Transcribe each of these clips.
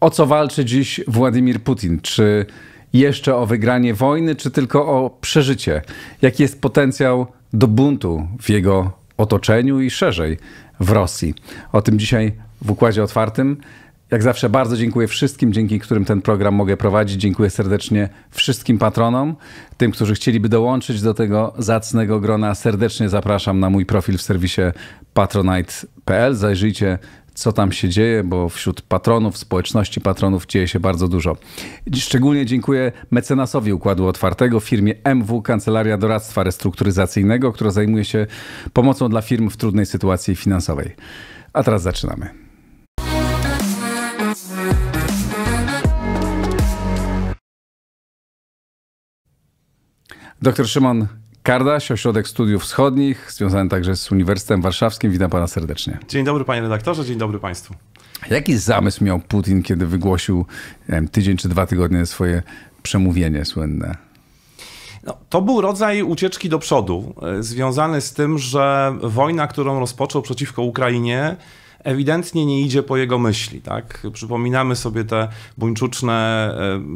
O co walczy dziś Władimir Putin? Czy jeszcze o wygranie wojny, czy tylko o przeżycie? Jaki jest potencjał do buntu w jego otoczeniu i szerzej w Rosji? O tym dzisiaj w Układzie Otwartym. Jak zawsze bardzo dziękuję wszystkim, dzięki którym ten program mogę prowadzić. Dziękuję serdecznie wszystkim patronom, tym, którzy chcieliby dołączyć do tego zacnego grona. Serdecznie zapraszam na mój profil w serwisie patronite.pl. Zajrzyjcie co tam się dzieje, bo wśród patronów, społeczności patronów dzieje się bardzo dużo. Szczególnie dziękuję mecenasowi Układu Otwartego, firmie MW Kancelaria Doradztwa Restrukturyzacyjnego, która zajmuje się pomocą dla firm w trudnej sytuacji finansowej. A teraz zaczynamy. Doktor Szymon Kardaś, Ośrodek Studiów Wschodnich, związany także z Uniwersytetem Warszawskim. Witam pana serdecznie. Dzień dobry panie redaktorze, dzień dobry państwu. Jaki zamysł miał Putin, kiedy wygłosił wiem, tydzień czy dwa tygodnie swoje przemówienie słynne? No, to był rodzaj ucieczki do przodu, e, związany z tym, że wojna, którą rozpoczął przeciwko Ukrainie, ewidentnie nie idzie po jego myśli. Tak? Przypominamy sobie te buńczuczne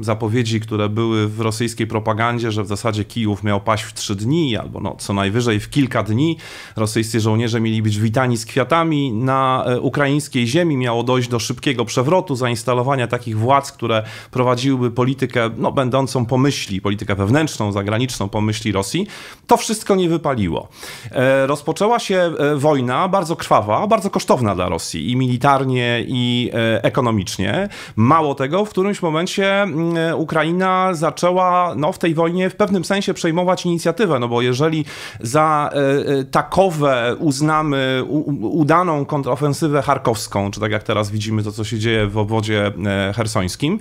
e, zapowiedzi, które były w rosyjskiej propagandzie, że w zasadzie Kijów miał paść w trzy dni, albo no, co najwyżej w kilka dni. Rosyjscy żołnierze mieli być witani z kwiatami na e, ukraińskiej ziemi. Miało dojść do szybkiego przewrotu, zainstalowania takich władz, które prowadziłyby politykę no, będącą myśli, politykę wewnętrzną, zagraniczną myśli Rosji. To wszystko nie wypaliło. E, rozpoczęła się wojna bardzo krwawa, bardzo kosztowna dla Rosji. Rosji i militarnie, i e, ekonomicznie. Mało tego, w którymś momencie mm, Ukraina zaczęła no, w tej wojnie w pewnym sensie przejmować inicjatywę, no bo jeżeli za e, e, takowe uznamy udaną kontrofensywę charkowską, czy tak jak teraz widzimy to, co się dzieje w obwodzie hersońskim,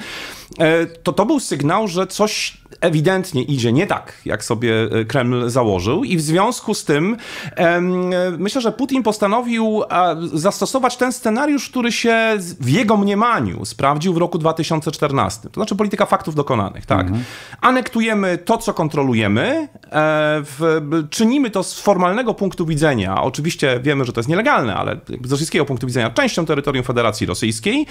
E, to to był sygnał, że coś ewidentnie idzie nie tak, jak sobie e, Kreml założył, i w związku z tym e, myślę, że Putin postanowił zastosować ten scenariusz, który się w jego mniemaniu sprawdził w roku 2014. To znaczy polityka faktów dokonanych, tak. Mhm. Anektujemy to, co kontrolujemy, czynimy to z formalnego punktu widzenia. Oczywiście wiemy, że to jest nielegalne, ale z wszystkiego punktu widzenia częścią terytorium Federacji Rosyjskiej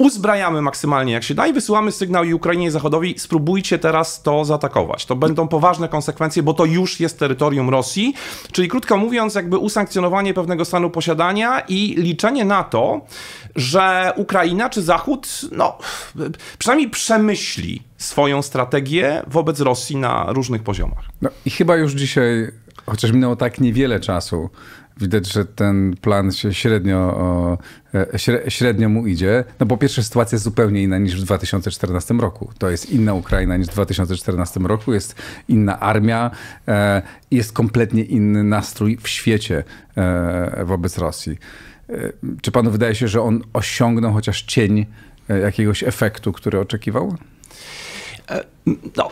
uzbrajamy maksymalnie jak się da i wysyłamy sygnał i Ukrainie i Zachodowi, spróbujcie teraz to zaatakować. To będą poważne konsekwencje, bo to już jest terytorium Rosji, czyli krótko mówiąc, jakby usankcjonowanie pewnego stanu posiadania i liczenie na to, że Ukraina czy Zachód, no, przynajmniej przemyśli swoją strategię wobec Rosji na różnych poziomach. No i chyba już dzisiaj, chociaż minęło tak niewiele czasu, Widać, że ten plan się średnio, e, średnio mu idzie. No po pierwsze sytuacja jest zupełnie inna niż w 2014 roku. To jest inna Ukraina niż w 2014 roku, jest inna armia, e, jest kompletnie inny nastrój w świecie e, wobec Rosji. Czy panu wydaje się, że on osiągnął chociaż cień jakiegoś efektu, który oczekiwał? No,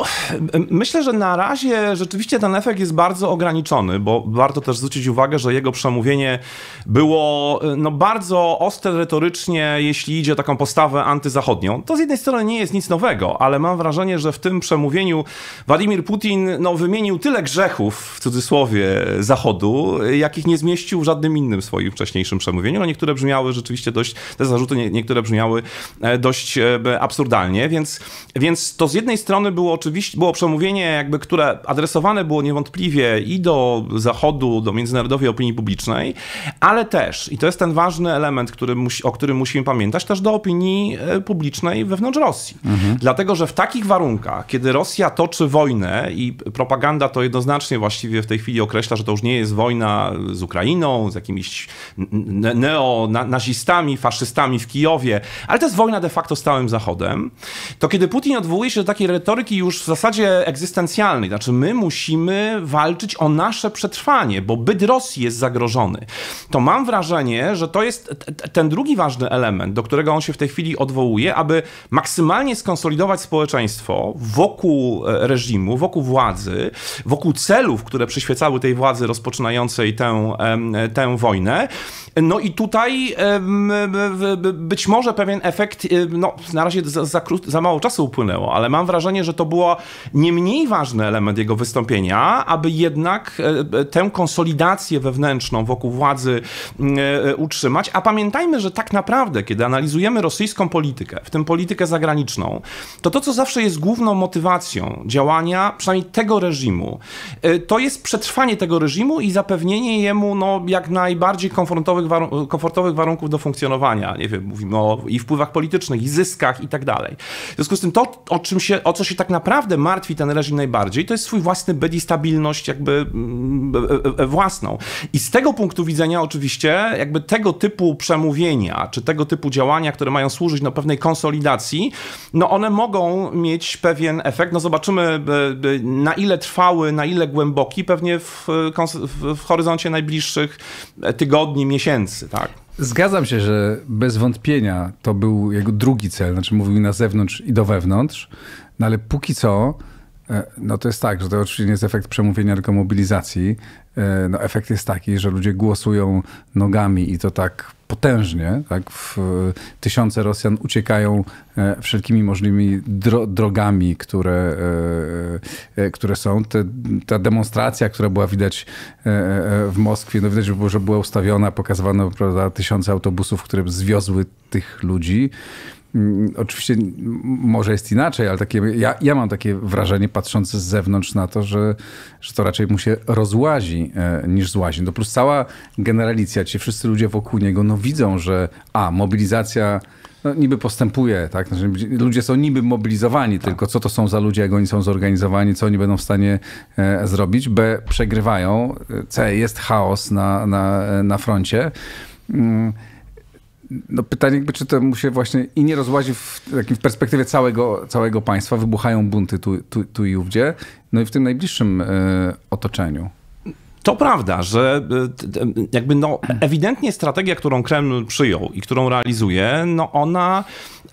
myślę, że na razie rzeczywiście ten efekt jest bardzo ograniczony, bo warto też zwrócić uwagę, że jego przemówienie było no, bardzo ostre retorycznie, jeśli idzie o taką postawę antyzachodnią. To z jednej strony nie jest nic nowego, ale mam wrażenie, że w tym przemówieniu Władimir Putin no, wymienił tyle grzechów, w cudzysłowie, Zachodu, jakich nie zmieścił w żadnym innym swoim wcześniejszym przemówieniu. No, niektóre brzmiały rzeczywiście dość, te zarzuty niektóre brzmiały e, dość e, absurdalnie, więc, więc to z jednej strony strony było oczywiście, było przemówienie jakby, które adresowane było niewątpliwie i do Zachodu, do międzynarodowej opinii publicznej, ale też, i to jest ten ważny element, który musi, o którym musimy pamiętać, też do opinii e, publicznej wewnątrz Rosji. Mhm. Dlatego, że w takich warunkach, kiedy Rosja toczy wojnę i propaganda to jednoznacznie właściwie w tej chwili określa, że to już nie jest wojna z Ukrainą, z jakimiś neonazistami, faszystami w Kijowie, ale to jest wojna de facto z całym Zachodem, to kiedy Putin odwołuje się do takiej retoryki już w zasadzie egzystencjalnej. Znaczy, my musimy walczyć o nasze przetrwanie, bo byt Rosji jest zagrożony. To mam wrażenie, że to jest ten drugi ważny element, do którego on się w tej chwili odwołuje, aby maksymalnie skonsolidować społeczeństwo wokół e, reżimu, wokół władzy, wokół celów, które przyświecały tej władzy rozpoczynającej tę, tę wojnę. No i tutaj być może pewien efekt, no na razie za, za, za mało czasu upłynęło, ale mam wrażenie, wrażenie, że to było nie mniej ważny element jego wystąpienia, aby jednak e, e, tę konsolidację wewnętrzną wokół władzy e, utrzymać. A pamiętajmy, że tak naprawdę, kiedy analizujemy rosyjską politykę, w tym politykę zagraniczną, to to, co zawsze jest główną motywacją działania, przynajmniej tego reżimu, to jest przetrwanie tego reżimu i zapewnienie jemu no, jak najbardziej warun komfortowych, warunków do funkcjonowania. Nie wiem, mówimy o i wpływach politycznych, i zyskach i tak dalej. W związku z tym to, o, czym się, o co się się tak naprawdę martwi ten reżim najbardziej, to jest swój własny byt i stabilność jakby mm, e, e, e, własną. I z tego punktu widzenia oczywiście jakby tego typu przemówienia, czy tego typu działania, które mają służyć no, pewnej konsolidacji, no one mogą mieć pewien efekt. No zobaczymy na ile trwały, na ile głęboki, pewnie w, w horyzoncie najbliższych tygodni, miesięcy, tak? Zgadzam się, że bez wątpienia to był jego drugi cel, znaczy mówił na zewnątrz i do wewnątrz, no ale póki co, e, no to jest tak, że to oczywiście nie jest efekt przemówienia, tylko mobilizacji E, no efekt jest taki, że ludzie głosują nogami i to tak potężnie, tak? W, e, tysiące Rosjan uciekają e, wszelkimi możliwymi dro drogami, które, które są. Te, ta demonstracja, która była widać w Moskwie, no widać było, że była ustawiona, pokazywano prawda, tysiące autobusów, które zwiozły tych ludzi. Mm, oczywiście może jest inaczej, ale takie, ja, ja mam takie wrażenie, patrząc z zewnątrz na to, że, że to raczej mu się rozłazi e, niż złazi. No plus cała generalicja, ci wszyscy ludzie wokół niego no widzą, że a, mobilizacja no, niby postępuje, tak? Znaczy, ludzie są niby mobilizowani, tak. tylko co to są za ludzie, jak oni są zorganizowani, co oni będą w stanie e, zrobić. B, przegrywają. E, C, jest chaos na, na, e, na froncie. Mm, no pytanie, jakby, czy to mu się właśnie i nie rozłazi w, takim, w perspektywie całego, całego państwa, wybuchają bunty tu, tu, tu i ówdzie, no i w tym najbliższym y, otoczeniu. To prawda, że e, jakby no, ewidentnie strategia, którą Kreml przyjął i którą realizuje, no ona,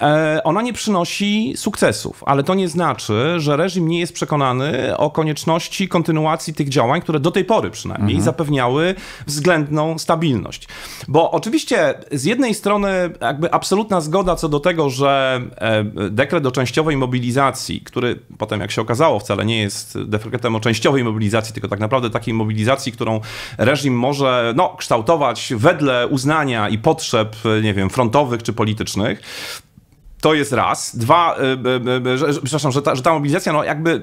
e, ona nie przynosi sukcesów, ale to nie znaczy, że reżim nie jest przekonany o konieczności kontynuacji tych działań, które do tej pory przynajmniej mhm. zapewniały względną stabilność. Bo oczywiście z jednej strony jakby absolutna zgoda co do tego, że e, dekret o częściowej mobilizacji, który potem jak się okazało wcale nie jest dekretem o częściowej mobilizacji, tylko tak naprawdę takiej mobilizacji, cywilizacji, którą reżim może no, kształtować wedle uznania i potrzeb, nie wiem, frontowych czy politycznych. To jest raz. Dwa, y, y, y, że, przepraszam, że ta, że ta mobilizacja no jakby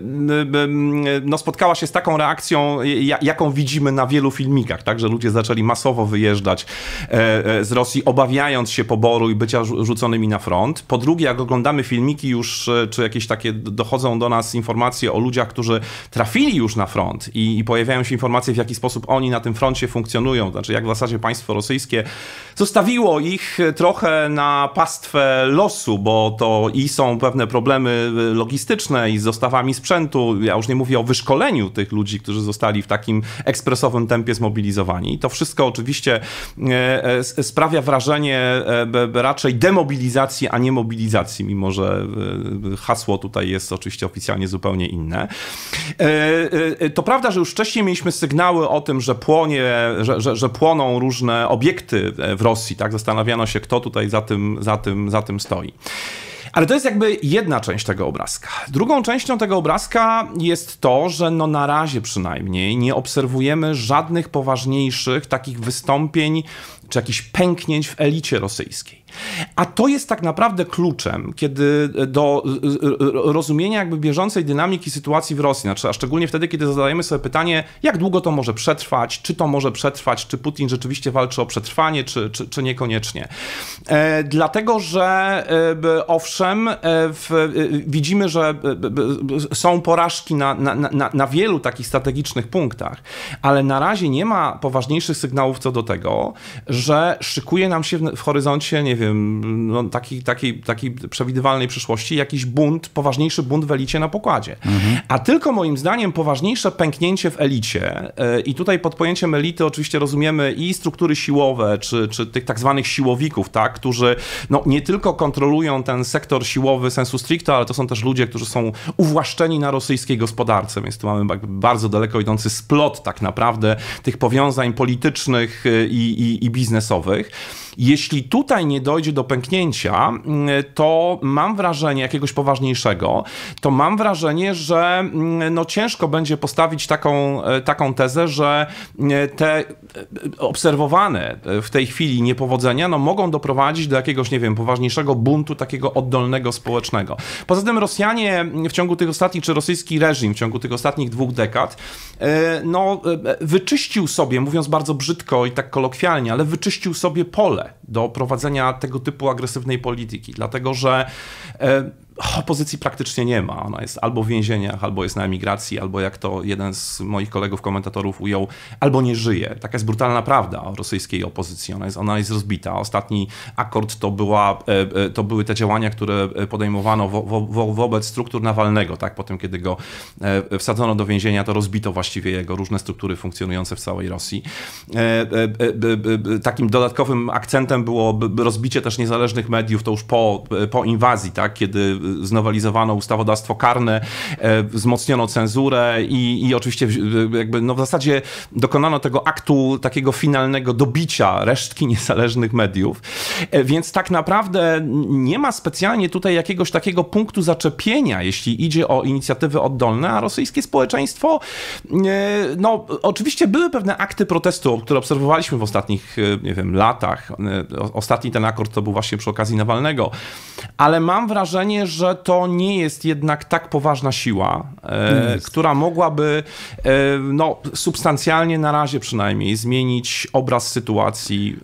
no spotkała się z taką reakcją, jaką widzimy na wielu filmikach, tak? Że ludzie zaczęli masowo wyjeżdżać e, e, z Rosji, obawiając się poboru i bycia rzuconymi na front. Po drugie, jak oglądamy filmiki już, e, czy jakieś takie dochodzą do nas informacje o ludziach, którzy trafili już na front i, i pojawiają się informacje, w jaki sposób oni na tym froncie funkcjonują, znaczy jak w zasadzie państwo rosyjskie zostawiło ich trochę na pastwę losu, bo to i są pewne problemy y, logistyczne i z dostawami sprzętu. Ja już nie mówię o wyszkoleniu tych ludzi, którzy zostali w takim ekspresowym tempie zmobilizowani. to wszystko oczywiście e, e, sprawia wrażenie e, raczej demobilizacji, a nie mobilizacji, mimo że hasło tutaj jest oczywiście oficjalnie zupełnie inne. To prawda, że już wcześniej mieliśmy sygnały o tym, że płonie, że, że, że płoną różne obiekty w Rosji, tak? Zastanawiano się, kto tutaj za tym, za tym, za tym stoi. Ale to jest jakby jedna część tego obrazka. Drugą częścią tego obrazka jest to, że no na razie przynajmniej nie obserwujemy żadnych poważniejszych takich wystąpień czy jakichś pęknięć w elicie rosyjskiej. A to jest tak naprawdę kluczem, kiedy e, do e, e, rozumienia jakby bieżącej dynamiki sytuacji w Rosji, znaczy, a szczególnie wtedy, kiedy zadajemy sobie pytanie, jak długo to może przetrwać, czy to może przetrwać, czy Putin rzeczywiście walczy o przetrwanie, czy, czy, czy niekoniecznie. E, dlatego, że e, owszem, e, w, widzimy, że są porażki na, na, na, na wielu takich strategicznych punktach, ale na razie nie ma poważniejszych sygnałów co do tego, że że szykuje nam się w, horyzoncie, nie wiem, no, takiej taki, taki przewidywalnej przyszłości jakiś bunt, poważniejszy bunt w elicie na pokładzie. Mhm. A tylko moim zdaniem poważniejsze pęknięcie w elicie, yy, i tutaj pod pojęciem elity oczywiście rozumiemy i struktury siłowe, czy, czy tych tak zwanych siłowików, tak, którzy no, nie tylko kontrolują ten sektor siłowy sensu stricto, ale to są też ludzie, którzy są uwłaszczeni na rosyjskiej gospodarce, więc tu mamy bardzo daleko idący splot tak naprawdę tych powiązań politycznych e, i, i, i biznesowych biznesowych jeśli tutaj nie dojdzie do pęknięcia, mm, to mam wrażenie jakiegoś poważniejszego, to mam wrażenie, że mm, no ciężko będzie postawić taką, e, taką tezę, że mm, te e, obserwowane e, w tej chwili niepowodzenia no mogą doprowadzić do jakiegoś, nie wiem, poważniejszego buntu takiego oddolnego społecznego. Poza tym Rosjanie w ciągu tych ostatnich, czy rosyjski reżim w ciągu tych ostatnich dwóch dekad, no wyczyścił sobie, mówiąc bardzo brzydko i tak kolokwialnie, ale wyczyścił sobie pole do prowadzenia tego typu agresywnej polityki, dlatego że e, opozycji praktycznie nie ma. Ona jest albo w więzieniach, albo jest na emigracji, albo jak to jeden z moich kolegów komentatorów ujął, albo nie żyje. Taka jest brutalna prawda o rosyjskiej opozycji. Ona jest, ona jest rozbita. Ostatni akord to, była, e, e, to były te działania, które podejmowano wo, wo, wobec struktur Nawalnego. Tak? Po tym, kiedy go e, wsadzono do więzienia, to rozbito właściwie jego różne struktury funkcjonujące w całej Rosji. Takim dodatkowym akcentem było rozbicie też niezależnych mediów, to już po, po inwazji, tak? kiedy znowelizowano ustawodawstwo karne, e, wzmocniono cenzurę i, i oczywiście jakby no w zasadzie dokonano tego aktu takiego finalnego dobicia resztki niezależnych mediów. E, więc tak naprawdę nie ma specjalnie tutaj jakiegoś takiego punktu zaczepienia, jeśli idzie o inicjatywy oddolne, a rosyjskie społeczeństwo, e, no oczywiście były pewne akty protestu, które obserwowaliśmy w ostatnich, nie wiem, latach. Ostatni ten akord to był właśnie przy okazji Nawalnego, ale mam wrażenie, że to nie jest jednak tak poważna siła, e, która mogłaby e, no, substancjalnie na razie przynajmniej zmienić obraz sytuacji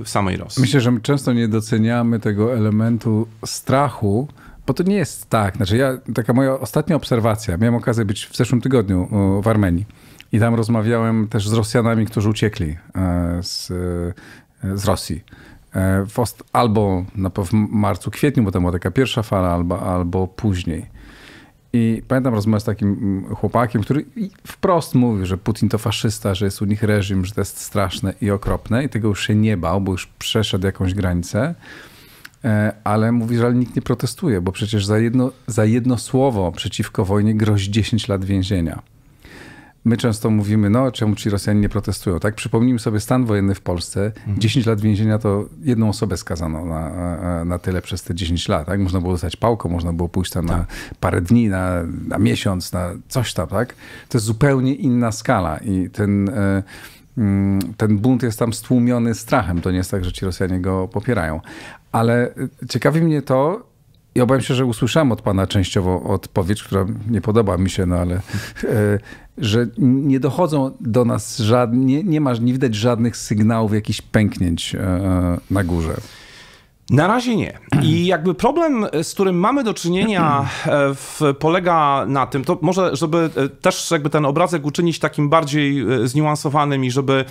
e, w samej Rosji. Myślę, że my często nie doceniamy tego elementu strachu, bo to nie jest tak. Znaczy ja, taka moja ostatnia obserwacja, miałem okazję być w zeszłym tygodniu w Armenii i tam rozmawiałem też z Rosjanami, którzy uciekli e, z, e, z Rosji. E, Ost- albo na, w marcu, kwietniu, bo tam była taka pierwsza fala, albo, albo później. I pamiętam rozmowę z takim chłopakiem, który wprost mówił, że Putin to faszysta, że jest u nich reżim, że to jest straszne i okropne i tego już się nie bał, bo już przeszedł jakąś granicę. E, ale mówi, że nikt nie protestuje, bo przecież za jedno, za jedno słowo przeciwko wojnie grozi 10 lat więzienia. My często mówimy, no czemu ci Rosjanie nie protestują, tak? Przypomnijmy sobie stan wojenny w Polsce. 10 mhm. lat więzienia to jedną osobę skazano na, na tyle przez te 10 lat, tak? Można było dostać pałką, można było pójść tam tak. na parę dni, na, na miesiąc, na coś tam, tak? To jest zupełnie inna skala i ten e, mm, ten bunt jest tam stłumiony strachem. To nie jest tak, że ci Rosjanie go popierają. Ale ciekawi mnie to, i obawiam się, że usłyszałem od pana częściowo odpowiedź, która nie podoba mi się, no ale e, że nie dochodzą do nas żadne, nie, nie, ma, nie widać żadnych sygnałów jakichś pęknięć e, na górze. Na razie nie. I jakby problem, z którym mamy do czynienia, e, w, polega na tym, to może, żeby też jakby ten obrazek uczynić takim bardziej zniuansowanym i żeby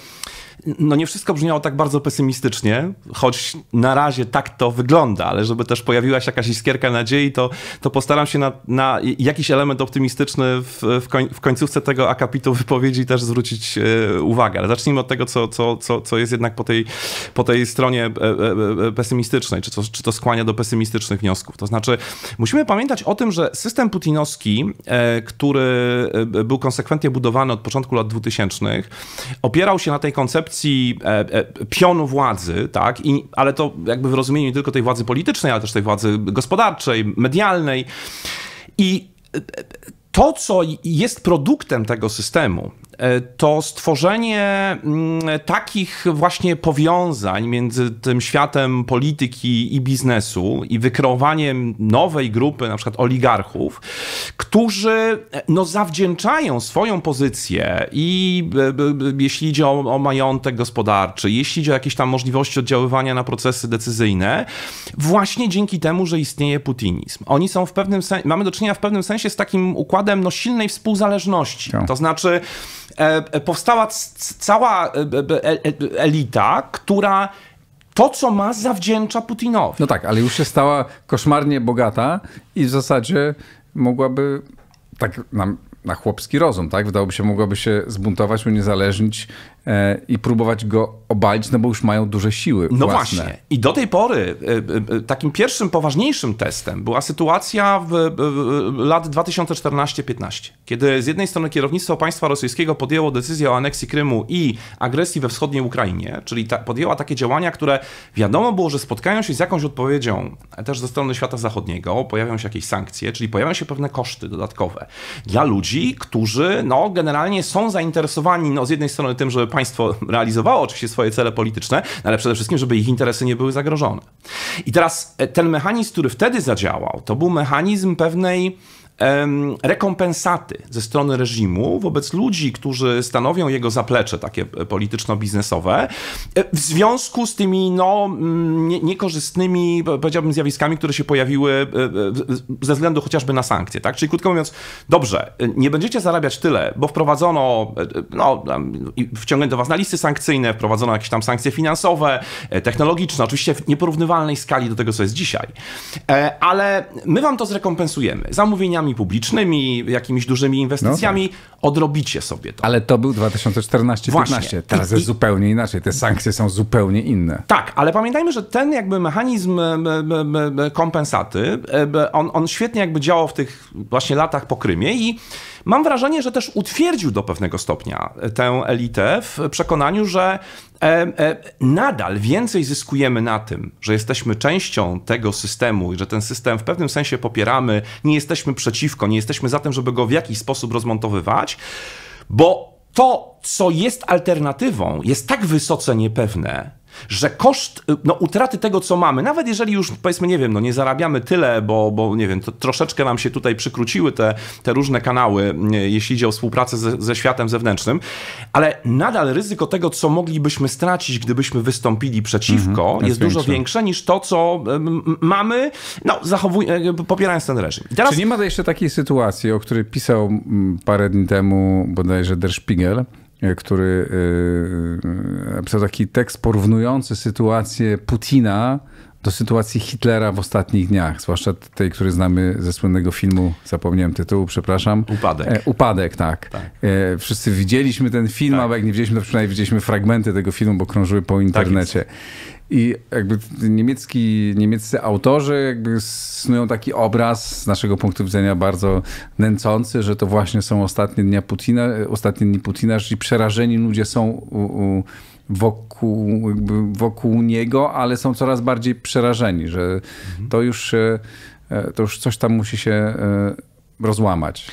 no nie wszystko brzmiało tak bardzo pesymistycznie, choć na razie tak to wygląda, ale żeby też pojawiła się jakaś iskierka nadziei, to, to postaram się na, na jakiś element optymistyczny w, w, koń, w, końcówce tego akapitu wypowiedzi też zwrócić e, uwagę. Ale zacznijmy od tego, co, co, co, co jest jednak po tej, po tej stronie e, e, pesymistycznej, czy to, czy to skłania do pesymistycznych wniosków. To znaczy, musimy pamiętać o tym, że system putinowski, który był konsekwentnie budowany od początku lat 2000, opierał się na tej koncepcji, koncepcji e, e, pionu władzy, tak, I, ale to jakby w rozumieniu nie tylko tej władzy politycznej, ale też tej władzy gospodarczej, medialnej. I e, to, co jest produktem tego systemu, E, to stworzenie mm, takich właśnie powiązań między tym światem polityki i biznesu i wykreowaniem nowej grupy, na przykład oligarchów, którzy e, no, zawdzięczają swoją pozycję i e, jeśli idzie o, o majątek gospodarczy, jeśli idzie o jakieś tam możliwości oddziaływania na procesy decyzyjne, właśnie dzięki temu, że istnieje putinizm. Oni są w pewnym sensie, mamy do czynienia w pewnym sensie z takim układem no, silnej współzależności. Tak. To znaczy, E, e, powstała cała e, elita, która to, co ma, zawdzięcza Putinowi. No tak, ale już się stała koszmarnie bogata i w zasadzie mogłaby, tak na chłopski rozum, tak? Wydałoby się, mogłaby się zbuntować, uniezależnić E, i próbować go obalić, no bo już mają duże siły. No własne. właśnie. I do tej pory e, e, takim pierwszym poważniejszym testem była sytuacja w, lat 2014-15, kiedy z jednej strony kierownictwo państwa rosyjskiego podjęło decyzję o aneksji Krymu i agresji we wschodniej Ukrainie, czyli ta, podjęła takie działania, które wiadomo było, że spotkają się z jakąś odpowiedzią też ze strony świata zachodniego, pojawią się jakieś sankcje, czyli pojawią się pewne koszty dodatkowe dla ludzi, którzy no, generalnie są zainteresowani no, z jednej strony tym, żeby państwo realizowało oczywiście swoje cele polityczne, no ale przede wszystkim, żeby ich interesy nie były zagrożone. I teraz e, ten mechanizm, który wtedy zadziałał, to był mechanizm pewnej rekompensaty ze strony reżimu wobec ludzi, którzy stanowią jego zaplecze takie e, polityczno-biznesowe, e, w związku z tymi no, mm, niekorzystnymi, powiedziałbym, zjawiskami, które się pojawiły e, ze względu chociażby na sankcje. Tak? Czyli krótko mówiąc, dobrze, nie będziecie zarabiać tyle, bo wprowadzono, no, wciągnięto was na listy sankcyjne, wprowadzono jakieś tam sankcje finansowe, technologiczne, oczywiście w nieporównywalnej skali do tego, co jest dzisiaj. Ale my wam to zrekompensujemy zamówieniami finansami publicznymi, jakimiś dużymi inwestycjami, no, tak. odrobicie sobie to. Ale to był 2014-2015. Teraz I, jest i... zupełnie inaczej. Te sankcje są zupełnie inne. Tak, ale pamiętajmy, że ten jakby mechanizm kompensaty, e, on, on świetnie jakby działał w tych właśnie latach po Krymie i mam wrażenie, że też utwierdził do pewnego stopnia tę elitę w przekonaniu, że e, e, nadal więcej zyskujemy na tym, że jesteśmy częścią tego systemu i że ten system w pewnym sensie popieramy, nie jesteśmy przeciwko, nie jesteśmy za tym, żeby go w jakiś sposób rozmontowywać, bo to, co jest alternatywą, jest tak wysoce niepewne, że koszt y, no, utraty tego, co mamy, nawet jeżeli już powiedzmy, nie wiem, no, nie zarabiamy tyle, bo, bo nie wiem, to troszeczkę nam się tutaj przykróciły te, te różne kanały, mm, jeśli idzie o współpracę ze, ze światem zewnętrznym, ale nadal ryzyko tego, co moglibyśmy stracić, gdybyśmy wystąpili przeciwko, mhm, jest, jest dużo większe niż to, co mamy, no, zachowuj, e, e, popierając ten reżim. Teraz... Czy nie ma jeszcze takiej sytuacji, o której pisał mm, parę dni temu bodajże Der Spiegel, E, który napisał e, e, taki tekst porównujący sytuację Putina do sytuacji Hitlera w ostatnich dniach, zwłaszcza tej, który znamy ze słynnego filmu, zapomniałem tytułu, przepraszam. Upadek. upadek, tak. tak. wszyscy widzieliśmy ten film, tak. jak nie widzieliśmy, to przynajmniej widzieliśmy fragmenty tego filmu, bo krążyły po tak internecie. Tak i jakby niemiecki, niemieccy autorzy jakby snują taki obraz z naszego punktu widzenia bardzo nęcący, że to właśnie są ostatnie dni Putina, ostatnie dni Putina, czyli przerażeni ludzie są u, u, wokół, wokół niego, ale są coraz bardziej przerażeni, że to już, e, to już coś tam musi się e, rozłamać.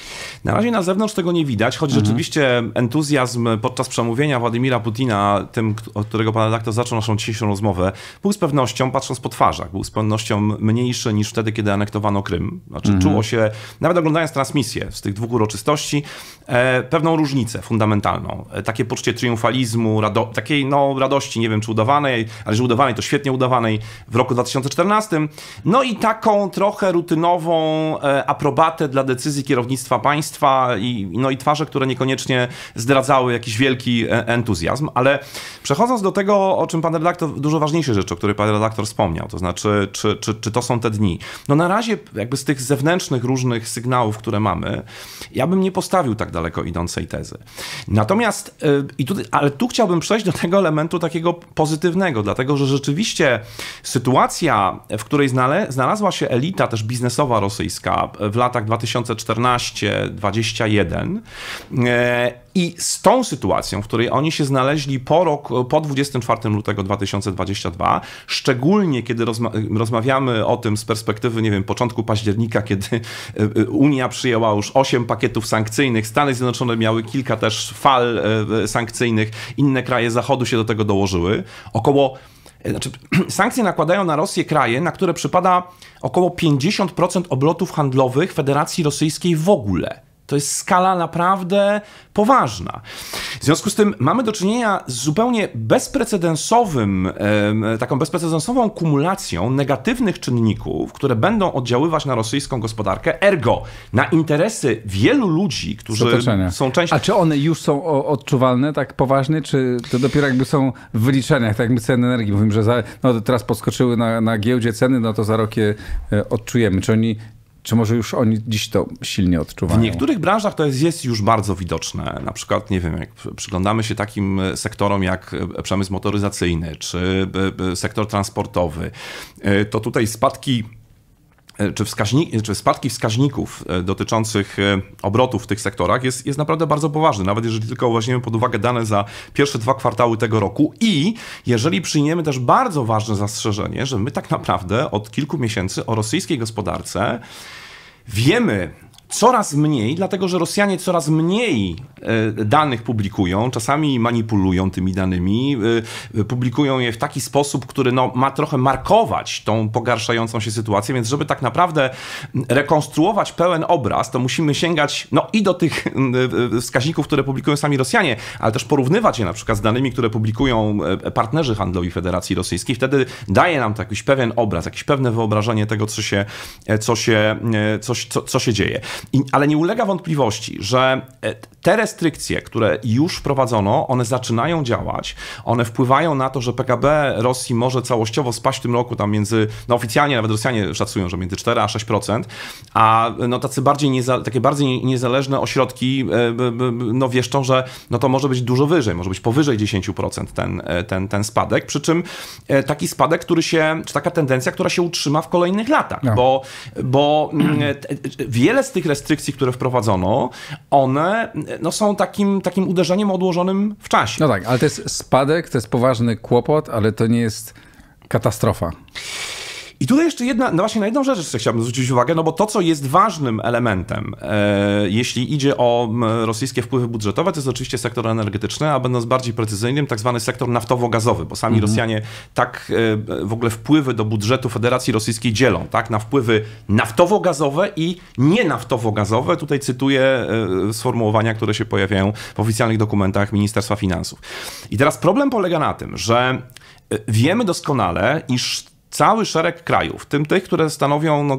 Na razie na zewnątrz tego nie widać, choć mhm. rzeczywiście entuzjazm podczas przemówienia Władimira Putina, tym, od którego pan redaktor zaczął naszą dzisiejszą rozmowę, był z pewnością, patrząc po twarzach, był z pewnością mniejszy niż wtedy, kiedy anektowano Krym. Znaczy mhm. czuło się, nawet oglądając transmisję z tych dwóch uroczystości, e, pewną różnicę fundamentalną. E, takie poczucie triumfalizmu, rado- takiej no, radości, nie wiem czy udawanej, ale że udawanej, to świetnie udawanej w roku 2014. No i taką trochę rutynową e, aprobatę dla decyzji decyzji kierownictwa państwa i, no i twarze, które niekoniecznie zdradzały jakiś wielki e, entuzjazm. Ale przechodząc do tego, o czym pan redaktor, dużo ważniejsze rzeczy, o których pan redaktor wspomniał, to znaczy, czy, czy, czy to są te dni. No na razie jakby z tych zewnętrznych różnych sygnałów, które mamy, ja bym nie postawił tak daleko idącej tezy. Natomiast, e, i tutaj, ale tu chciałbym przejść do tego elementu takiego pozytywnego, dlatego że rzeczywiście sytuacja, w której znalazła się elita też biznesowa rosyjska w latach 2000 2014-21 e, i z tą sytuacją, w której oni się znaleźli po roku, po 24 lutego 2022, szczególnie kiedy rozma rozmawiamy o tym z perspektywy, nie wiem, początku października, kiedy e, e, Unia przyjęła już 8 pakietów sankcyjnych, Stany Zjednoczone miały kilka też fal sankcyjnych, inne kraje Zachodu się do tego dołożyły, około E, znaczy, sankcje nakładają na Rosję kraje, na które przypada około 50% obrotów handlowych Federacji Rosyjskiej w ogóle. To jest skala naprawdę poważna. W związku z tym mamy do czynienia z zupełnie bezprecedensowym, taką bezprecedensową kumulacją negatywnych czynników, które będą oddziaływać na rosyjską gospodarkę, ergo na interesy wielu ludzi, którzy są częścią. A czy one już są odczuwalne tak poważnie, czy to dopiero jakby są w wyliczeniach, tak jakby ceny energii? Mówimy, że za, no teraz podskoczyły na, na giełdzie ceny, no to za rok je e, odczujemy. Czy oni czy może już oni dziś to silnie odczuwają? W niektórych branżach to jest, jest już bardzo widoczne. Na przykład, nie wiem, jak przyglądamy się takim e, sektorom jak e, przemysł motoryzacyjny czy e, sektor transportowy, to tutaj spadki E, czy, wskaźnik, czy spadki wskaźników e, dotyczących e, obrotów w tych sektorach jest, jest naprawdę bardzo poważny, nawet jeżeli tylko weźmiemy pod uwagę dane za pierwsze dwa kwartały tego roku i jeżeli przyjmiemy też bardzo ważne zastrzeżenie, że my tak naprawdę od kilku miesięcy o rosyjskiej gospodarce wiemy, coraz mniej, dlatego że Rosjanie coraz mniej e, danych publikują, czasami manipulują tymi danymi, e, publikują je w taki sposób, który no, ma trochę markować tą pogarszającą się sytuację, więc żeby tak naprawdę rekonstruować pełen obraz, to musimy sięgać no, i do tych e, wskaźników, które publikują sami Rosjanie, ale też porównywać je na przykład z danymi, które publikują partnerzy handlowi Federacji Rosyjskiej. Wtedy daje nam to jakiś pewien obraz, jakieś pewne wyobrażenie tego, co się, co się, co, co się dzieje. I, ale nie ulega wątpliwości, że e, te restrykcje, które już wprowadzono, one zaczynają działać, one wpływają na to, że PKB Rosji może całościowo spaść w tym roku tam między, no oficjalnie nawet Rosjanie szacują, że między 4 a 6%, a no tacy bardziej nieza, takie bardziej niezależne ośrodki e, no wieszczą, że no to może być dużo wyżej, może być powyżej 10% ten, e, ten, ten spadek, przy czym taki spadek, który się, czy taka tendencja, która się utrzyma w kolejnych latach, no. bo, bo mm, wiele z tych tych restrykcji, które wprowadzono, one no, są takim, takim uderzeniem odłożonym w czasie. No tak, ale to jest spadek, to jest poważny kłopot, ale to nie jest katastrofa. I tutaj jeszcze jedna, no właśnie na jedną rzecz jeszcze chciałbym zwrócić uwagę, no bo to, co jest ważnym elementem, e, jeśli idzie o rosyjskie wpływy budżetowe, to jest oczywiście sektor energetyczny, a będąc bardziej precyzyjnym, tak zwany sektor naftowo-gazowy, bo sami mhm. Rosjanie tak e, w ogóle wpływy do budżetu Federacji Rosyjskiej dzielą, tak, na wpływy naftowo-gazowe i nienaftowo-gazowe. Tutaj cytuję e, sformułowania, które się pojawiają w oficjalnych dokumentach Ministerstwa Finansów. I teraz problem polega na tym, że e, wiemy doskonale, iż cały szereg krajów, w tym tych, które stanowią no,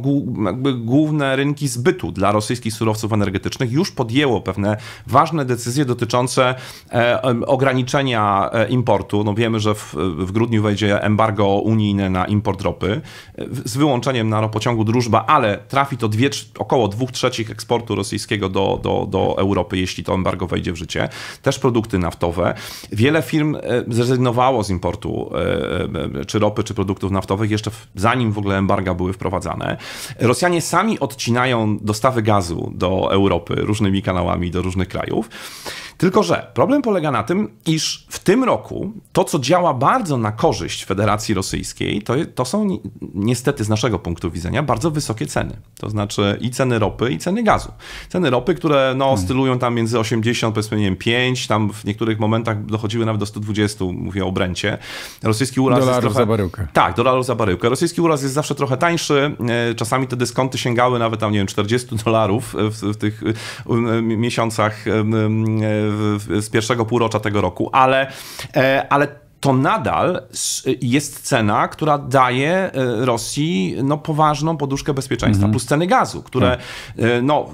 główne rynki zbytu dla rosyjskich surowców energetycznych, już podjęło pewne ważne decyzje dotyczące e, ograniczenia e, importu. No, wiemy, że w, w, grudniu wejdzie embargo unijne na import ropy e, z wyłączeniem na ropociągu drużba, ale trafi to dwie, około 2 trzecich eksportu rosyjskiego do, do, do Europy, jeśli to embargo wejdzie w życie. Też produkty naftowe. Wiele firm e, zrezygnowało z importu czy ropy, czy produktów naftowych gazowych jeszcze w, zanim w ogóle embarga były wprowadzane. Rosjanie sami odcinają dostawy gazu do Europy różnymi kanałami do różnych krajów. Tylko, że problem polega na tym, iż w tym roku to, co działa bardzo na korzyść Federacji Rosyjskiej, to, to są niestety z naszego punktu widzenia bardzo wysokie ceny. To znaczy i ceny ropy, i ceny gazu. Ceny ropy, które no, hmm. oscylują tam między 80, powiedzmy, nie wiem, 5, tam w niektórych momentach dochodziły nawet do 120, mówię o bręcie. Rosyjski uraz dolarów jest trochę... za baryłkę. Tak, dolarów za baryłkę. Rosyjski uraz jest zawsze trochę tańszy. E, czasami te dyskonty sięgały nawet tam, nie wiem, 40 dolarów w, w tych e, miesiącach e, z pierwszego półrocza tego roku, ale, e, ale to nadal jest cena, która daje e, Rosji no, poważną poduszkę bezpieczeństwa, mhm. plus ceny gazu, które tak. e, no,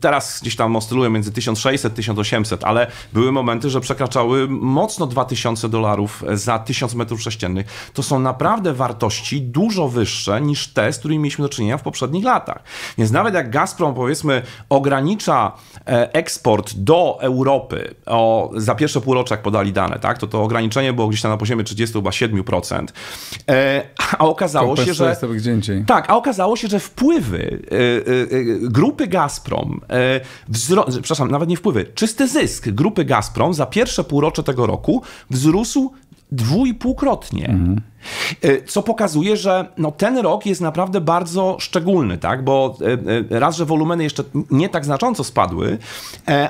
teraz gdzieś tam oscylują między 1600 1800, ale były momenty, że przekraczały mocno 2000 dolarów e, za 1000 metrów sześciennych. To są naprawdę wartości dużo wyższe niż te, z którymi mieliśmy do czynienia w poprzednich latach. Więc nawet jak Gazprom powiedzmy ogranicza eksport do Europy o, za pierwsze półrocze, jak podali dane, tak, to to ograniczenie było gdzieś tam na poziomie 37 e, a okazało się, że... Tak, a okazało się, że wpływy e, e, grupy Gazprom, wzro... przepraszam, nawet nie wpływy, czysty zysk grupy Gazprom za pierwsze półrocze tego roku wzrósł dwójpółkrotnie. Mhm. E, co pokazuje, że no, ten rok jest naprawdę bardzo szczególny, tak? bo e, e, raz, że wolumeny jeszcze nie tak znacząco spadły,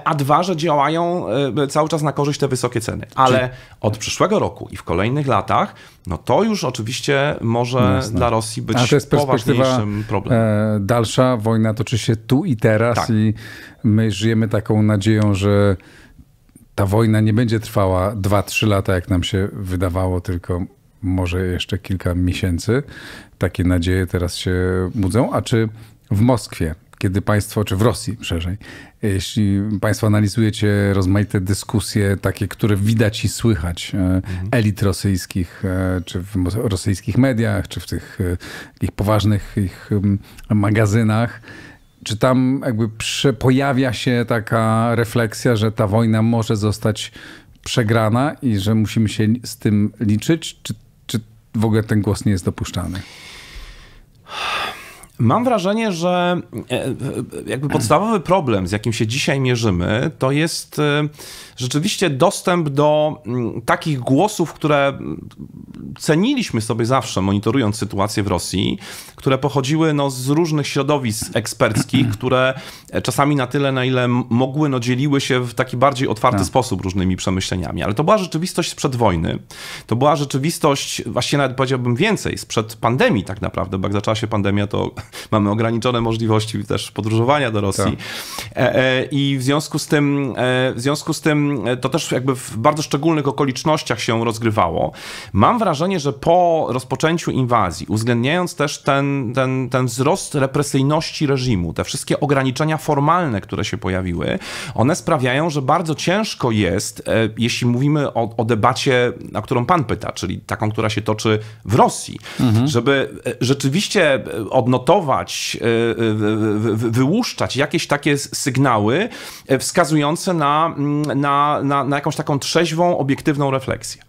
a dwa, że działają cały czas na korzyść te wysokie ceny. Ale Czyli... od przyszłego roku i w kolejnych latach, no to już oczywiście może no Jasne. dla Rosji być to jest poważniejszym problemem. dalsza wojna toczy się tu i teraz tak. i my żyjemy taką nadzieją, że ta wojna nie będzie trwała 2-3 lata, jak nam się wydawało, tylko może jeszcze kilka miesięcy. Takie nadzieje teraz się budzą. A czy w Moskwie, kiedy państwo, czy w Rosji szerzej, jeśli państwo analizujecie rozmaite dyskusje, takie, które widać i słychać e, mhm. elit rosyjskich, e, czy w rosyjskich mediach, czy w tych e, ich poważnych ich magazynach, czy tam jakby przy, pojawia się taka refleksja, że ta wojna może zostać przegrana i że musimy się z tym liczyć? Czy, czy w ogóle ten głos nie jest dopuszczany? Mam wrażenie, że e, e, jakby podstawowy problem, z jakim się dzisiaj mierzymy, to jest e, rzeczywiście dostęp do mm, takich głosów, które ceniliśmy sobie zawsze, monitorując sytuację w Rosji, które pochodziły no, z różnych środowisk eksperckich, które e, czasami na tyle, na ile mogły, no, dzieliły się w taki bardziej otwarty tak. sposób różnymi przemyśleniami. Ale to była rzeczywistość sprzed wojny. To była rzeczywistość, właściwie nawet powiedziałbym więcej, sprzed pandemii tak naprawdę, bo jak zaczęła się pandemia, to mamy ograniczone możliwości też podróżowania do Rosji. Tak. E, e, I w związku z tym, w związku z tym E, to też jakby w bardzo szczególnych okolicznościach się rozgrywało. Mam wrażenie, że po rozpoczęciu inwazji, uwzględniając też ten, ten, ten wzrost represyjności reżimu, te wszystkie ograniczenia formalne, które się pojawiły, one sprawiają, że bardzo ciężko jest, e, jeśli mówimy o, o debacie, na którą pan pyta, czyli taką, która się toczy w Rosji, mhm. żeby e, rzeczywiście odnotować, wyłuszczać jakieś takie sygnały wskazujące na, mm, na na, na, jakąś taką trzeźwą, obiektywną refleksję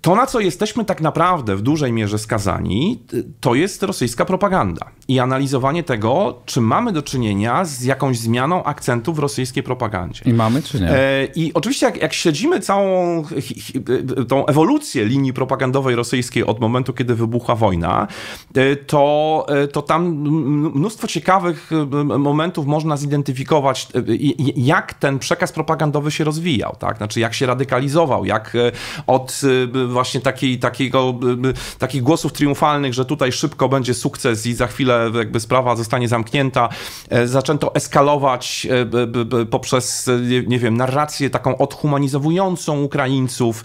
to, na co jesteśmy tak naprawdę w dużej mierze skazani, to jest rosyjska propaganda i analizowanie tego, czy mamy do czynienia z jakąś zmianą akcentu w rosyjskiej propagandzie. I mamy, czy nie? E, I oczywiście, jak, jak śledzimy całą tą ewolucję linii propagandowej rosyjskiej od momentu, kiedy wybuchła wojna, e, to, e, to tam mnóstwo ciekawych momentów można zidentyfikować, jak ten przekaz propagandowy się rozwijał, tak? Znaczy, jak się radykalizował, jak od właśnie takiego, takich głosów triumfalnych, że tutaj szybko będzie sukces i za chwilę jakby sprawa zostanie zamknięta, e, zaczęto eskalować e, poprzez, e, nie wiem, narrację taką odhumanizowującą Ukraińców,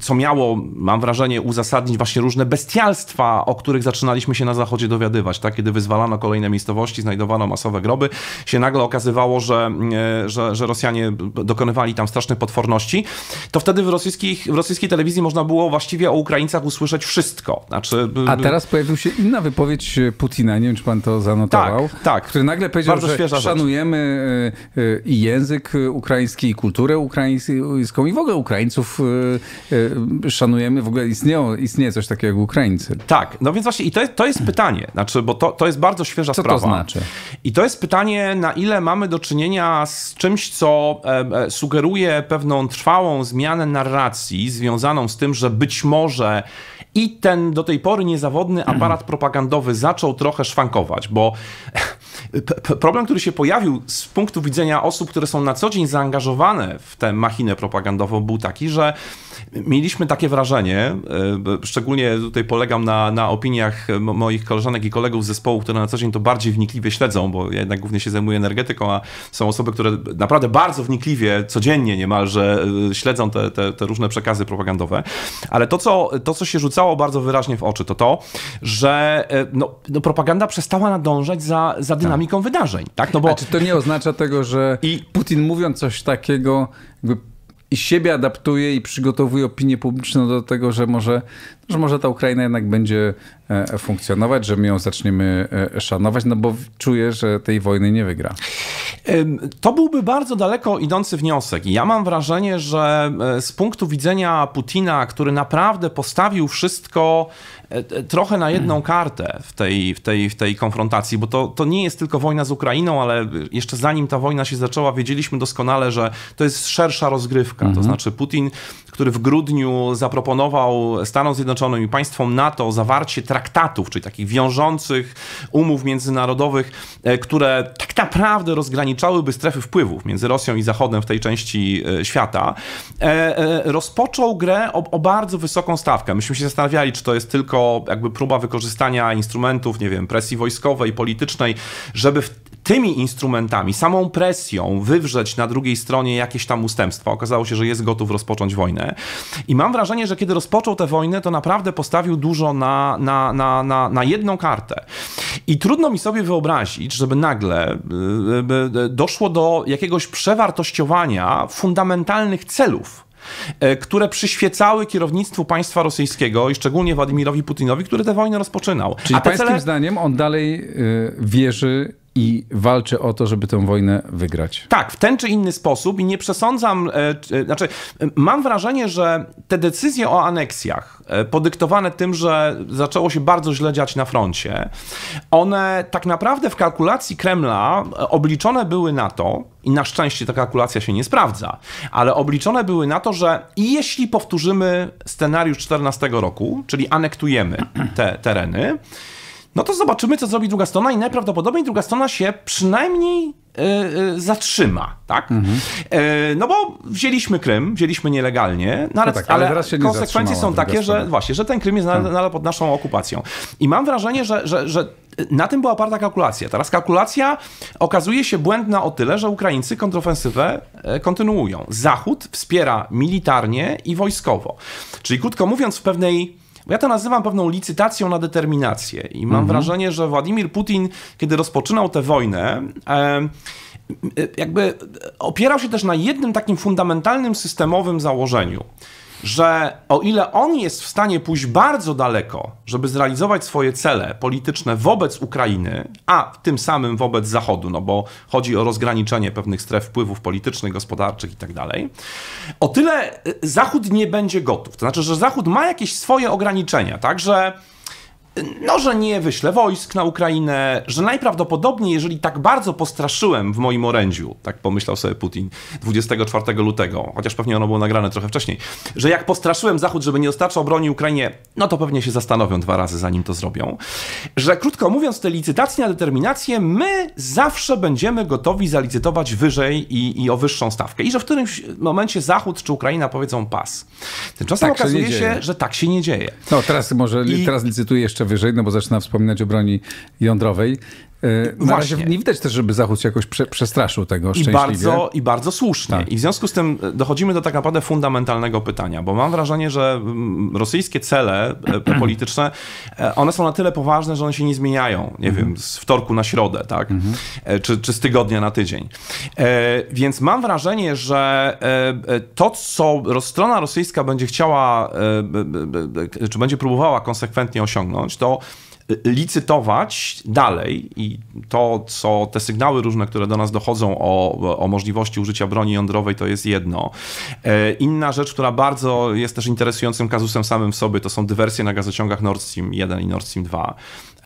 co miało, mam wrażenie, uzasadnić właśnie różne bestialstwa, o których zaczynaliśmy się na Zachodzie dowiadywać, tak? Kiedy wyzwalano kolejne miejscowości, znajdowano masowe groby, się nagle okazywało, że, że, że Rosjanie dokonywali tam strasznych potworności, to wtedy w, rosyjskich, w rosyjskiej telewizji telewizji można było właściwie o Ukraińcach usłyszeć wszystko. Znaczy, A y, y, teraz pojawił się inna wypowiedź y, Putina, nie wiem czy pan to zanotował, tak, tak. który nagle powiedział, Bardzo że szanujemy i język ukraiński, i kulturę ukraińską, i w ogóle Ukraińców szanujemy, w ogóle istnieją, istnieje coś takiego jak Ukraińcy. Tak, no więc właśnie i to, jest, to jest pytanie, znaczy, bo to, to jest bardzo świeża co sprawa. Co to znaczy? I to jest pytanie, na ile mamy do czynienia z czymś, co e, e, sugeruje pewną trwałą zmianę narracji związaną związaną z tym, że być może i ten do tej pory niezawodny aparat propagandowy zaczął trochę szwankować, bo problem, który się pojawił z punktu widzenia osób, które są na co dzień zaangażowane w tę machinę propagandową, był taki, że Mieliśmy takie wrażenie, e, szczególnie tutaj polegam na, na opiniach moich koleżanek i kolegów z zespołu, które na co dzień to bardziej wnikliwie śledzą, bo ja jednak głównie się zajmuję energetyką, a są osoby, które naprawdę bardzo wnikliwie, codziennie niemalże e, śledzą te, te, te różne przekazy propagandowe. Ale to co, to, co się rzucało bardzo wyraźnie w oczy, to to, że e, no, no propaganda przestała nadążać za, za tak. dynamiką tak. wydarzeń. Tak? No bo... A czy to nie oznacza tego, że I... Putin mówiąc coś takiego, jakby i siebie adaptuje i przygotowuje opinię publiczną do tego, że może że może ta Ukraina jednak będzie e, funkcjonować, że my ją zaczniemy e, szanować, no bo czuję, że tej wojny nie wygra. To byłby bardzo daleko idący wniosek. I ja mam wrażenie, że e, z punktu widzenia Putina, który naprawdę postawił wszystko trochę na jedną mhm. kartę w tej, w tej, w tej konfrontacji, bo to, to nie jest tylko wojna z Ukrainą, ale jeszcze zanim ta wojna się zaczęła, wiedzieliśmy doskonale, że to jest szersza rozgrywka. Mhm. To znaczy Putin, który w grudniu zaproponował Stanom Zjednoczonym, Zjednoczonym i państwom NATO zawarcie traktatów, czyli takich wiążących umów międzynarodowych, e, które tak naprawdę rozgraniczałyby strefy wpływów między Rosją i Zachodem w tej części e, świata, e, rozpoczął grę o, o bardzo wysoką stawkę. Myśmy się zastanawiali, czy to jest tylko jakby próba wykorzystania instrumentów, nie wiem, presji wojskowej, politycznej, żeby w tymi instrumentami, samą presją wywrzeć na drugiej stronie jakieś tam ustępstwa. Okazało się, że jest gotów rozpocząć wojnę. I mam wrażenie, że kiedy rozpoczął tę wojnę, to naprawdę postawił dużo na, na, na, na, na jedną kartę. I trudno mi sobie wyobrazić, żeby nagle y, y, y, doszło do jakiegoś przewartościowania fundamentalnych celów e, które przyświecały kierownictwu państwa rosyjskiego i szczególnie Władimirowi Putinowi, który tę wojnę rozpoczynał. Czyli A pańskim cele... zdaniem on dalej wierzy i walczy o to, żeby tę wojnę wygrać. Tak, w ten czy inny sposób i nie przesądzam, e, e, znaczy e, mam wrażenie, że te decyzje o aneksjach podyktowane tym, że zaczęło się bardzo źle dziać na froncie, one tak naprawdę w kalkulacji Kremla obliczone były na to, i na szczęście ta kalkulacja się nie sprawdza, ale obliczone były na to, że jeśli powtórzymy scenariusz 14 roku, czyli anektujemy te tereny, no to zobaczymy, co zrobi druga strona i najprawdopodobniej druga strona się przynajmniej Yy, zatrzyma, tak? Mhm. Yy, no bo wzięliśmy Krym, wzięliśmy nielegalnie, no ale, no tak, ale, ale konsekwencje są takie, że właśnie, że ten Krym jest nadal tak. pod naszą okupacją. I mam wrażenie, że, że, że na tym była oparta kalkulacja. Teraz kalkulacja okazuje się błędna o tyle, że Ukraińcy kontrofensywę kontynuują. Zachód wspiera militarnie i wojskowo. Czyli krótko mówiąc, w pewnej bo ja to nazywam pewną licytacją na determinację i mam mhm. wrażenie, że Władimir Putin, kiedy rozpoczynał tę wojnę, e, jakby opierał się też na jednym takim fundamentalnym systemowym założeniu że o ile on jest w stanie pójść bardzo daleko, żeby zrealizować swoje cele polityczne wobec Ukrainy, a w tym samym wobec Zachodu, no bo chodzi o rozgraniczenie pewnych stref wpływów politycznych, gospodarczych itd., tak o tyle Zachód nie będzie gotów. To znaczy, że Zachód ma jakieś swoje ograniczenia, także no, że nie wyślę wojsk na Ukrainę, że najprawdopodobniej, jeżeli tak bardzo postraszyłem w moim orędziu, tak pomyślał sobie Putin 24 lutego, chociaż pewnie ono było nagrane trochę wcześniej, że jak postraszyłem Zachód, żeby nie dostarczał broni Ukrainie, no to pewnie się zastanowią dwa razy, zanim to zrobią. Że krótko mówiąc, te licytacje na determinację, my zawsze będziemy gotowi zalicytować wyżej i, i o wyższą stawkę. I że w którymś momencie Zachód czy Ukraina powiedzą pas. Tymczasem tak okazuje się, się że tak się nie dzieje. No teraz może, I... teraz licytuje jeszcze jeszcze wyżej, no bo zaczyna wspominać o broni jądrowej. E, na Właśnie. razie nie widać też, żeby Zachód się jakoś prze, przestraszył tego I bardzo, I bardzo słusznie. Tak. I w związku z tym e, dochodzimy do tak naprawdę fundamentalnego pytania, bo mam wrażenie, że rosyjskie cele e, polityczne, one są na tyle poważne, że one się nie zmieniają, nie mhm. wiem, z wtorku na środę, tak? Mhm. Czy, czy z tygodnia na tydzień. Więc mam wrażenie, że to, co strona rosyjska będzie chciała, czy będzie próbowała konsekwentnie osiągnąć, to licytować dalej i to, co te sygnały różne, które do nas dochodzą o, o możliwości użycia broni jądrowej, to jest jedno. E, inna rzecz, która bardzo jest też interesującym kazusem samym w sobie, to są dywersje na gazociągach Nord Stream 1 i Nord Stream 2.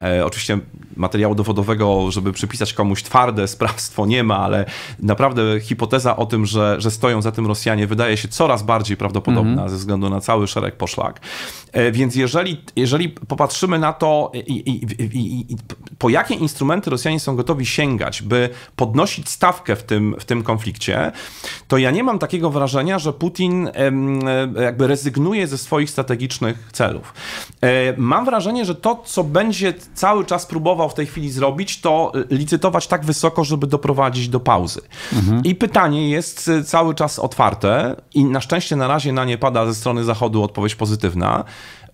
E, oczywiście materiału dowodowego, żeby przypisać komuś twarde sprawstwo nie ma, ale naprawdę hipoteza o tym, że, że stoją za tym Rosjanie wydaje się coraz bardziej prawdopodobna mhm. ze względu na cały szereg poszlak. E, więc jeżeli, jeżeli popatrzymy na to, i, i, i, i, po jakie instrumenty Rosjanie są gotowi sięgać, by podnosić stawkę w tym, w tym konflikcie, to ja nie mam takiego wrażenia, że Putin e, jakby rezygnuje ze swoich strategicznych celów. mam wrażenie, że to, co będzie cały czas próbował w tej chwili zrobić, to y, licytować tak wysoko, żeby doprowadzić do pauzy. Mhm. I pytanie jest y, cały czas otwarte i na szczęście na razie na nie pada ze strony Zachodu odpowiedź pozytywna,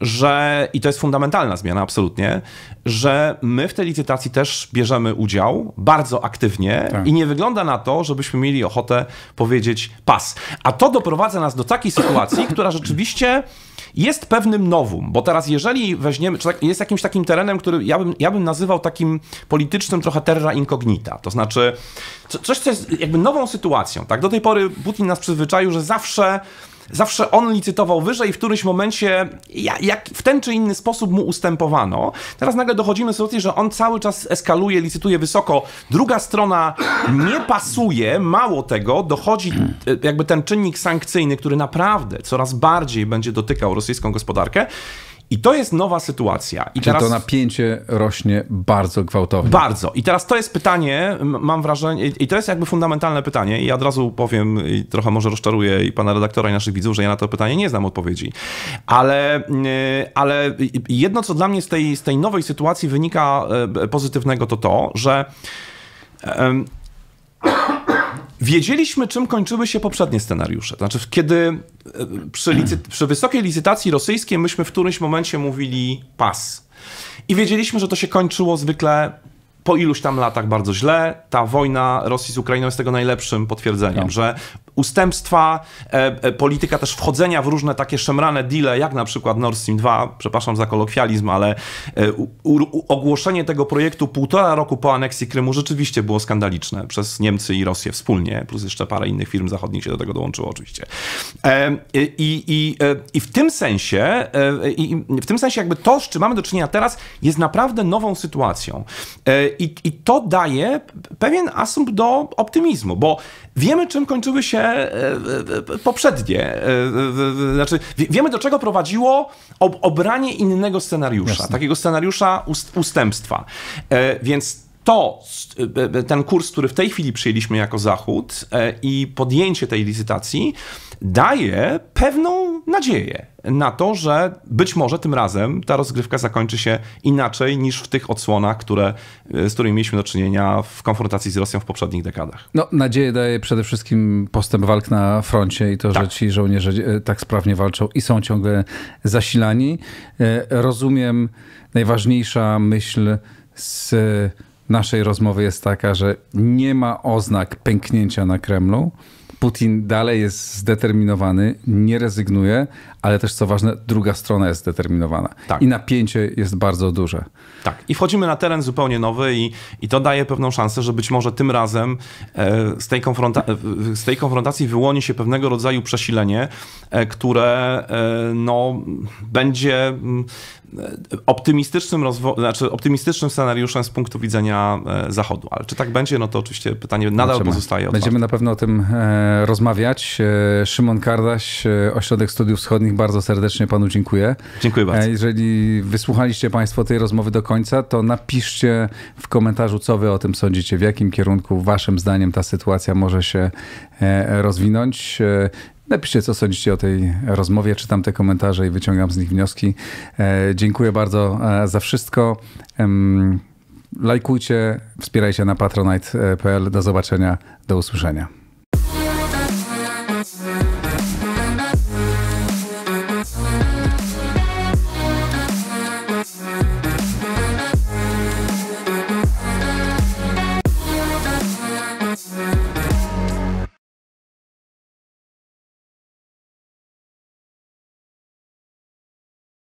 że, i to jest fundamentalna zmiana absolutnie, że my w tej licytacji też bierzemy udział bardzo aktywnie tak. i nie wygląda na to, żebyśmy mieli ochotę powiedzieć pas. A to doprowadza nas do takiej sytuacji, która rzeczywiście jest pewnym nowum, bo teraz jeżeli weźmiemy, czy tak, jest jakimś takim terenem, który ja bym, ja bym nazywał takim politycznym trochę terra incognita, to znaczy coś, co jest jakby nową sytuacją, tak? Do tej pory Putin nas przyzwyczaił, że zawsze zawsze on licytował wyżej i w którymś momencie jak w ten czy inny sposób mu ustępowano. Teraz nagle dochodzimy do sytuacji, że on cały czas eskaluje, licytuje wysoko. Druga strona nie pasuje, mało tego, dochodzi e, jakby ten czynnik sankcyjny, który naprawdę coraz bardziej będzie dotykał rosyjską gospodarkę. I to jest nowa sytuacja. I teraz... to napięcie rośnie bardzo gwałtownie. Bardzo. I teraz to jest pytanie, mam wrażenie, i to jest jakby fundamentalne pytanie. I ja od razu powiem, i trochę może rozczaruję i pana redaktora, i naszych widzów, że ja na to pytanie nie znam odpowiedzi. Ale, y, ale jedno, co dla mnie z tej, z tej nowej sytuacji wynika e, pozytywnego, to to, że. Um, Wiedzieliśmy, czym kończyły się poprzednie scenariusze. Znaczy, kiedy e, przy, licy- przy wysokiej licytacji rosyjskiej myśmy w którymś momencie mówili pas. I wiedzieliśmy, że to się kończyło zwykle po iluś tam latach bardzo źle. Ta wojna Rosji z Ukrainą jest tego najlepszym potwierdzeniem, no. że ustępstwa, e, e, polityka też wchodzenia w różne takie szemrane deale, jak na przykład Nord Stream 2, przepraszam za kolokwializm, ale e, u, u, ogłoszenie tego projektu półtora roku po aneksji Krymu rzeczywiście było skandaliczne przez Niemcy i Rosję wspólnie, plus jeszcze parę innych firm zachodnich się do tego dołączyło oczywiście. I, i, i w tym sensie, i, w tym sensie jakby to, z czym mamy do czynienia teraz, jest naprawdę nową sytuacją. I, i to daje pewien asumpt do optymizmu, bo wiemy, czym kończyły się E, e, e, poprzednie. Znaczy, wiemy do czego prowadziło obranie innego scenariusza, Jasne. takiego scenariusza ust, ustępstwa. Więc to e, e, ten kurs, który w tej chwili przyjęliśmy jako Zachód e, i podjęcie tej licytacji daje pewną nadzieję na to, że być może tym razem ta rozgrywka zakończy się inaczej niż w tych odsłonach, które, z którymi mieliśmy do czynienia w konfrontacji z Rosją w poprzednich dekadach. No, nadzieję daje przede wszystkim postęp walk na froncie i to, tak. że ci żołnierze tak sprawnie walczą i są ciągle zasilani. Rozumiem, najważniejsza myśl z naszej rozmowy jest taka, że nie ma oznak pęknięcia na Kremlu. Putin dalej jest zdeterminowany, nie rezygnuje, ale też co ważne, druga strona jest zdeterminowana. Tak. I napięcie jest bardzo duże. Tak, i wchodzimy na teren zupełnie nowy, i, i to daje pewną szansę, że być może tym razem e, z, tej konfronta- e, z tej konfrontacji wyłoni się pewnego rodzaju przesilenie, e, które e, no, będzie mm, e, optymistycznym, rozwo- znaczy optymistycznym scenariuszem z punktu widzenia e, Zachodu. Ale czy tak będzie, no to oczywiście pytanie nadal Zobaczymy. pozostaje otwarte. Będziemy na pewno o tym rozmawiać. Szymon Kardaś, Ośrodek Studiów Wschodnich bardzo serdecznie panu dziękuję. Dziękuję bardzo. E, jeżeli wysłuchaliście państwo tej rozmowy do końca, to napiszcie w komentarzu, co wy o tym sądzicie, w jakim kierunku waszym zdaniem ta sytuacja może się e, rozwinąć. E, napiszcie, co sądzicie o tej rozmowie. Czytam te komentarze i wyciągam z nich wnioski. Dziękuję bardzo za wszystko. Lajkujcie, wspierajcie na patronite.pl. Do zobaczenia, do usłyszenia.